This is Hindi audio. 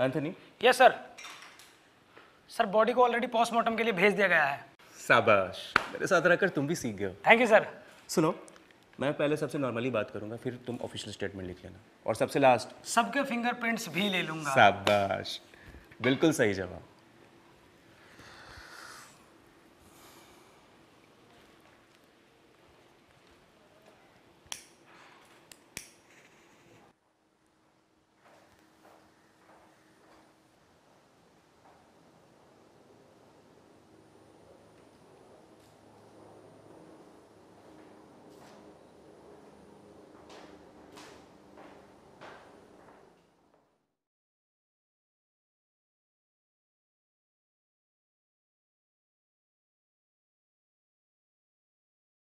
Anthony yes sir sir body को ऑलरेडी पोस्टमार्टम के लिए भेज दिया गया है शाबाश मेरे साथ रहकर तुम भी सीख गए थैंक यू सर सुनो मैं पहले सबसे नॉर्मली बात करूंगा फिर तुम ऑफिशियल स्टेटमेंट लिख लेना और सबसे लास्ट सबके फिंगरप्रिंट्स भी ले लूंगा शाबाश बिल्कुल सही जवाब